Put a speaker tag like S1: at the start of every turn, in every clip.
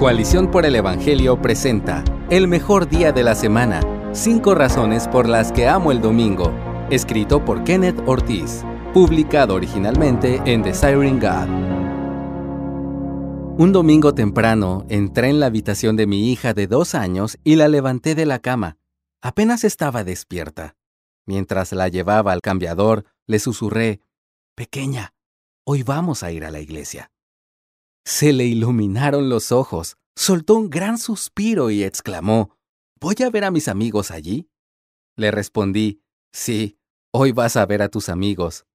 S1: Coalición por el Evangelio presenta El mejor día de la semana, cinco razones por las que amo el domingo, escrito por Kenneth Ortiz, publicado originalmente en Desiring God. Un domingo temprano entré en la habitación de mi hija de dos años y la levanté de la cama. Apenas estaba despierta. Mientras la llevaba al cambiador, le susurré, Pequeña, hoy vamos a ir a la iglesia. Se le iluminaron los ojos, soltó un gran suspiro y exclamó, ¿Voy a ver a mis amigos allí? Le respondí, sí, hoy vas a ver a tus amigos.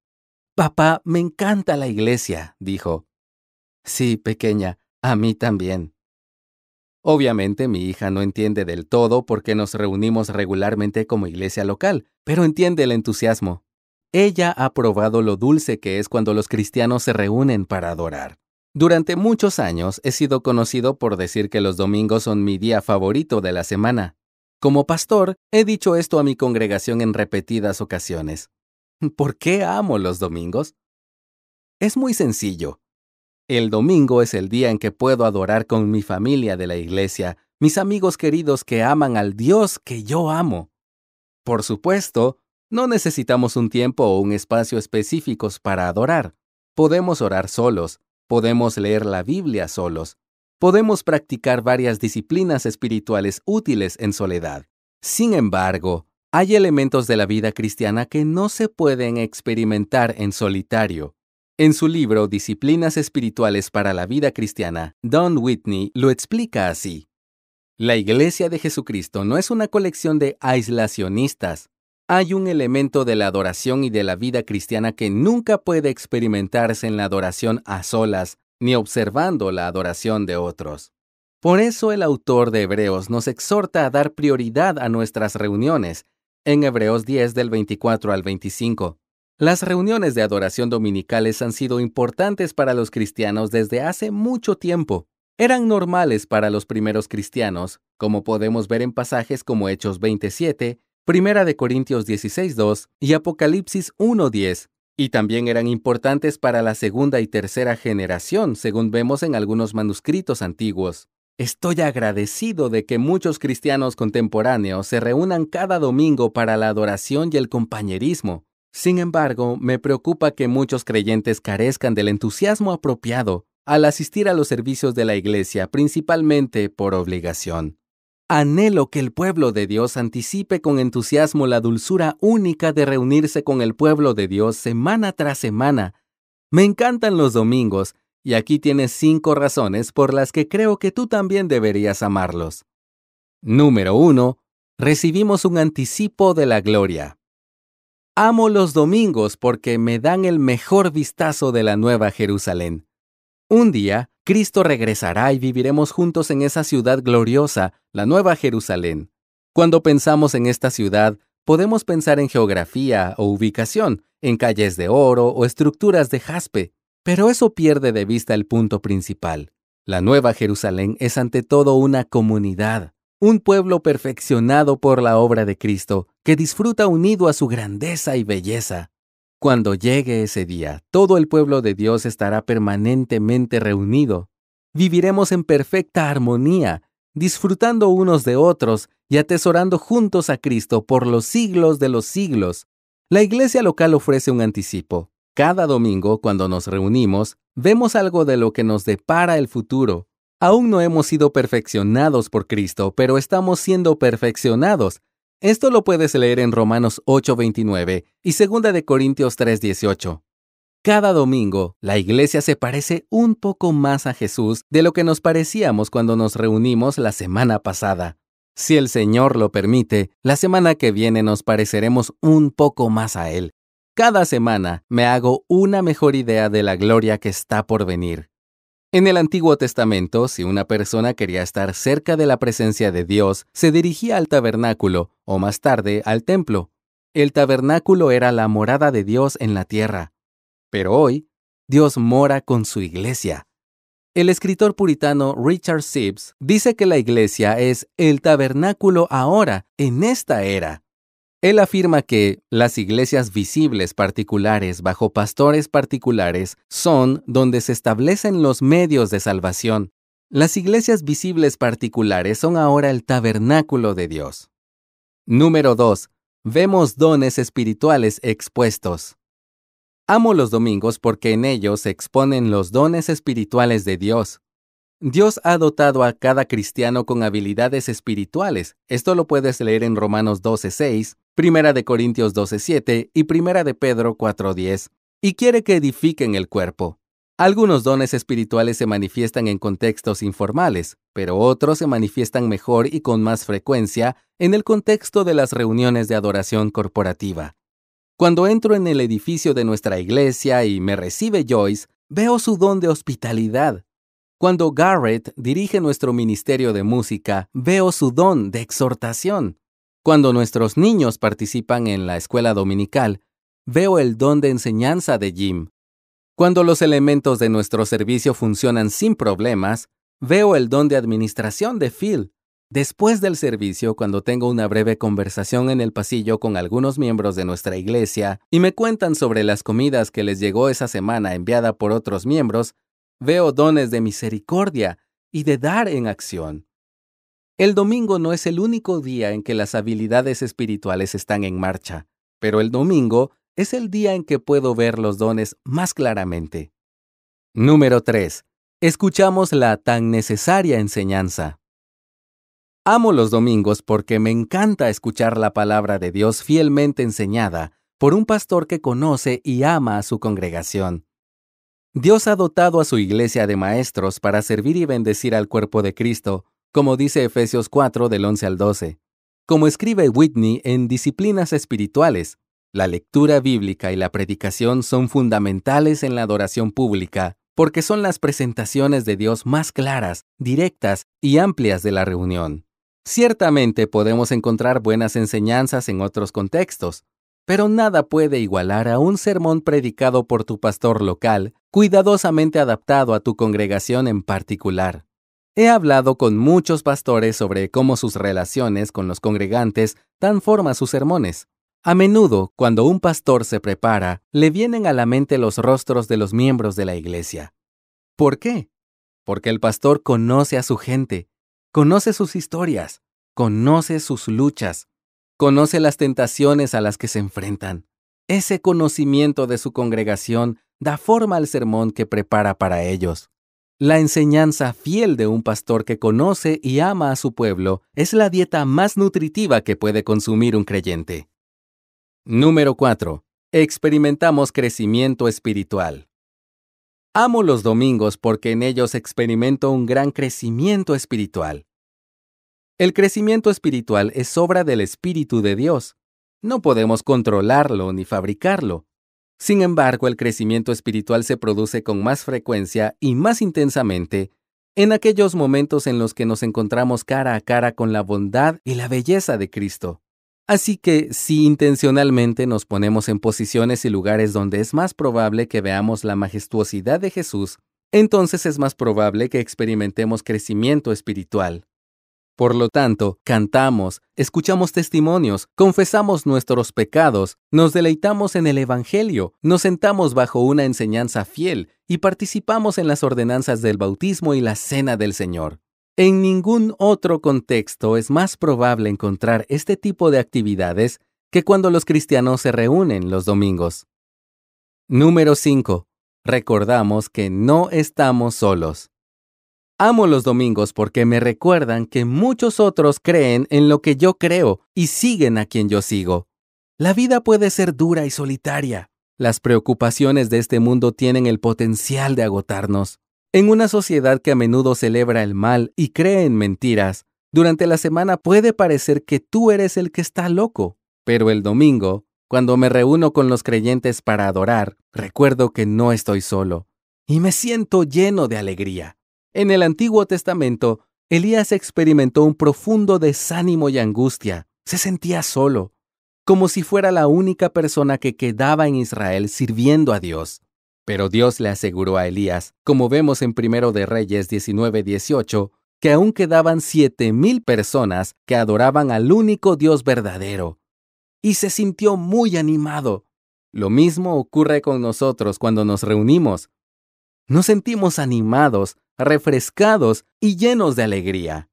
S1: Papá, me encanta la iglesia, dijo. Sí, pequeña, a mí también. Obviamente mi hija no entiende del todo por qué nos reunimos regularmente como iglesia local, pero entiende el entusiasmo. Ella ha probado lo dulce que es cuando los cristianos se reúnen para adorar. Durante muchos años he sido conocido por decir que los domingos son mi día favorito de la semana. Como pastor, he dicho esto a mi congregación en repetidas ocasiones. ¿Por qué amo los domingos? Es muy sencillo. El domingo es el día en que puedo adorar con mi familia de la iglesia, mis amigos queridos que aman al Dios que yo amo. Por supuesto, no necesitamos un tiempo o un espacio específicos para adorar. Podemos orar solos, Podemos leer la Biblia solos. Podemos practicar varias disciplinas espirituales útiles en soledad. Sin embargo, hay elementos de la vida cristiana que no se pueden experimentar en solitario. En su libro Disciplinas Espirituales para la Vida Cristiana, Don Whitney lo explica así. La Iglesia de Jesucristo no es una colección de aislacionistas, hay un elemento de la adoración y de la vida cristiana que nunca puede experimentarse en la adoración a solas, ni observando la adoración de otros. Por eso el autor de Hebreos nos exhorta a dar prioridad a nuestras reuniones, en Hebreos 10 del 24 al 25. Las reuniones de adoración dominicales han sido importantes para los cristianos desde hace mucho tiempo. Eran normales para los primeros cristianos, como podemos ver en pasajes como Hechos 27, Primera de Corintios 16.2 y Apocalipsis 1.10, y también eran importantes para la segunda y tercera generación, según vemos en algunos manuscritos antiguos. Estoy agradecido de que muchos cristianos contemporáneos se reúnan cada domingo para la adoración y el compañerismo. Sin embargo, me preocupa que muchos creyentes carezcan del entusiasmo apropiado al asistir a los servicios de la iglesia, principalmente por obligación. Anhelo que el pueblo de Dios anticipe con entusiasmo la dulzura única de reunirse con el pueblo de Dios semana tras semana. Me encantan los domingos, y aquí tienes cinco razones por las que creo que tú también deberías amarlos. Número 1. Recibimos un anticipo de la gloria. Amo los domingos porque me dan el mejor vistazo de la Nueva Jerusalén. Un día, Cristo regresará y viviremos juntos en esa ciudad gloriosa, la Nueva Jerusalén. Cuando pensamos en esta ciudad, podemos pensar en geografía o ubicación, en calles de oro o estructuras de jaspe, pero eso pierde de vista el punto principal. La Nueva Jerusalén es ante todo una comunidad, un pueblo perfeccionado por la obra de Cristo, que disfruta unido a su grandeza y belleza. Cuando llegue ese día, todo el pueblo de Dios estará permanentemente reunido. Viviremos en perfecta armonía, disfrutando unos de otros y atesorando juntos a Cristo por los siglos de los siglos. La iglesia local ofrece un anticipo. Cada domingo, cuando nos reunimos, vemos algo de lo que nos depara el futuro. Aún no hemos sido perfeccionados por Cristo, pero estamos siendo perfeccionados esto lo puedes leer en Romanos 8:29 y 2 Corintios 3:18. Cada domingo, la iglesia se parece un poco más a Jesús de lo que nos parecíamos cuando nos reunimos la semana pasada. Si el Señor lo permite, la semana que viene nos pareceremos un poco más a Él. Cada semana me hago una mejor idea de la gloria que está por venir. En el Antiguo Testamento, si una persona quería estar cerca de la presencia de Dios, se dirigía al tabernáculo o más tarde al templo. El tabernáculo era la morada de Dios en la tierra. Pero hoy, Dios mora con su iglesia. El escritor puritano Richard Sibbs dice que la iglesia es el tabernáculo ahora, en esta era. Él afirma que las iglesias visibles particulares bajo pastores particulares son donde se establecen los medios de salvación. Las iglesias visibles particulares son ahora el tabernáculo de Dios. Número 2. Vemos dones espirituales expuestos. Amo los domingos porque en ellos se exponen los dones espirituales de Dios. Dios ha dotado a cada cristiano con habilidades espirituales. Esto lo puedes leer en Romanos 12:6 Primera de Corintios 12:7 y Primera de Pedro 4:10, y quiere que edifiquen el cuerpo. Algunos dones espirituales se manifiestan en contextos informales, pero otros se manifiestan mejor y con más frecuencia en el contexto de las reuniones de adoración corporativa. Cuando entro en el edificio de nuestra iglesia y me recibe Joyce, veo su don de hospitalidad. Cuando Garrett dirige nuestro ministerio de música, veo su don de exhortación. Cuando nuestros niños participan en la escuela dominical, veo el don de enseñanza de Jim. Cuando los elementos de nuestro servicio funcionan sin problemas, veo el don de administración de Phil. Después del servicio, cuando tengo una breve conversación en el pasillo con algunos miembros de nuestra iglesia y me cuentan sobre las comidas que les llegó esa semana enviada por otros miembros, veo dones de misericordia y de dar en acción. El domingo no es el único día en que las habilidades espirituales están en marcha, pero el domingo es el día en que puedo ver los dones más claramente. Número 3. Escuchamos la tan necesaria enseñanza. Amo los domingos porque me encanta escuchar la palabra de Dios fielmente enseñada por un pastor que conoce y ama a su congregación. Dios ha dotado a su iglesia de maestros para servir y bendecir al cuerpo de Cristo como dice Efesios 4 del 11 al 12. Como escribe Whitney en Disciplinas Espirituales, la lectura bíblica y la predicación son fundamentales en la adoración pública porque son las presentaciones de Dios más claras, directas y amplias de la reunión. Ciertamente podemos encontrar buenas enseñanzas en otros contextos, pero nada puede igualar a un sermón predicado por tu pastor local, cuidadosamente adaptado a tu congregación en particular. He hablado con muchos pastores sobre cómo sus relaciones con los congregantes dan forma a sus sermones. A menudo, cuando un pastor se prepara, le vienen a la mente los rostros de los miembros de la iglesia. ¿Por qué? Porque el pastor conoce a su gente, conoce sus historias, conoce sus luchas, conoce las tentaciones a las que se enfrentan. Ese conocimiento de su congregación da forma al sermón que prepara para ellos. La enseñanza fiel de un pastor que conoce y ama a su pueblo es la dieta más nutritiva que puede consumir un creyente. Número 4. Experimentamos crecimiento espiritual. Amo los domingos porque en ellos experimento un gran crecimiento espiritual. El crecimiento espiritual es obra del Espíritu de Dios. No podemos controlarlo ni fabricarlo. Sin embargo, el crecimiento espiritual se produce con más frecuencia y más intensamente en aquellos momentos en los que nos encontramos cara a cara con la bondad y la belleza de Cristo. Así que si intencionalmente nos ponemos en posiciones y lugares donde es más probable que veamos la majestuosidad de Jesús, entonces es más probable que experimentemos crecimiento espiritual. Por lo tanto, cantamos, escuchamos testimonios, confesamos nuestros pecados, nos deleitamos en el Evangelio, nos sentamos bajo una enseñanza fiel y participamos en las ordenanzas del bautismo y la cena del Señor. En ningún otro contexto es más probable encontrar este tipo de actividades que cuando los cristianos se reúnen los domingos. Número 5. Recordamos que no estamos solos. Amo los domingos porque me recuerdan que muchos otros creen en lo que yo creo y siguen a quien yo sigo. La vida puede ser dura y solitaria. Las preocupaciones de este mundo tienen el potencial de agotarnos. En una sociedad que a menudo celebra el mal y cree en mentiras, durante la semana puede parecer que tú eres el que está loco, pero el domingo, cuando me reúno con los creyentes para adorar, recuerdo que no estoy solo y me siento lleno de alegría. En el Antiguo Testamento, Elías experimentó un profundo desánimo y angustia. Se sentía solo, como si fuera la única persona que quedaba en Israel sirviendo a Dios. Pero Dios le aseguró a Elías, como vemos en Primero de Reyes 19-18, que aún quedaban siete mil personas que adoraban al único Dios verdadero. Y se sintió muy animado. Lo mismo ocurre con nosotros cuando nos reunimos. Nos sentimos animados refrescados y llenos de alegría.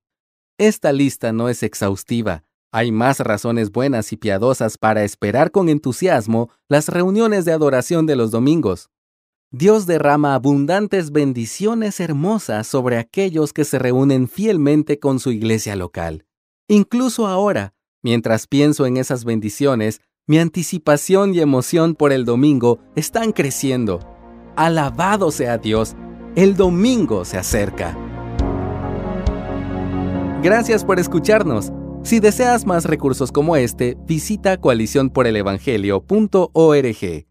S1: Esta lista no es exhaustiva. Hay más razones buenas y piadosas para esperar con entusiasmo las reuniones de adoración de los domingos. Dios derrama abundantes bendiciones hermosas sobre aquellos que se reúnen fielmente con su iglesia local. Incluso ahora, mientras pienso en esas bendiciones, mi anticipación y emoción por el domingo están creciendo. Alabado sea Dios el domingo se acerca. Gracias por escucharnos. Si deseas más recursos como este, visita coaliciónporelevangelio.org.